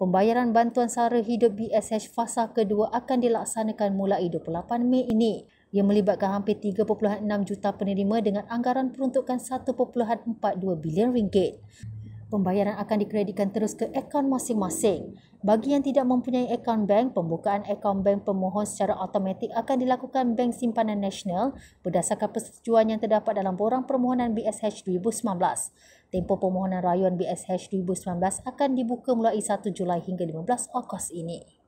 Pembayaran bantuan sara hidup BSH fasa kedua akan dilaksanakan mulai 28 Mei ini. Ia melibatkan hampir 3.6 juta penerima dengan anggaran peruntukan 1.42 bilion ringgit. Pembayaran akan dikreditkan terus ke akaun masing-masing. Bagi yang tidak mempunyai akaun bank, pembukaan akaun bank pemohon secara automatik akan dilakukan Bank Simpanan Nasional berdasarkan persetujuan yang terdapat dalam borang permohonan BSH 2019. Tempoh permohonan rayuan BSH 2019 akan dibuka mulai 1 Julai hingga 15 Ogos ini.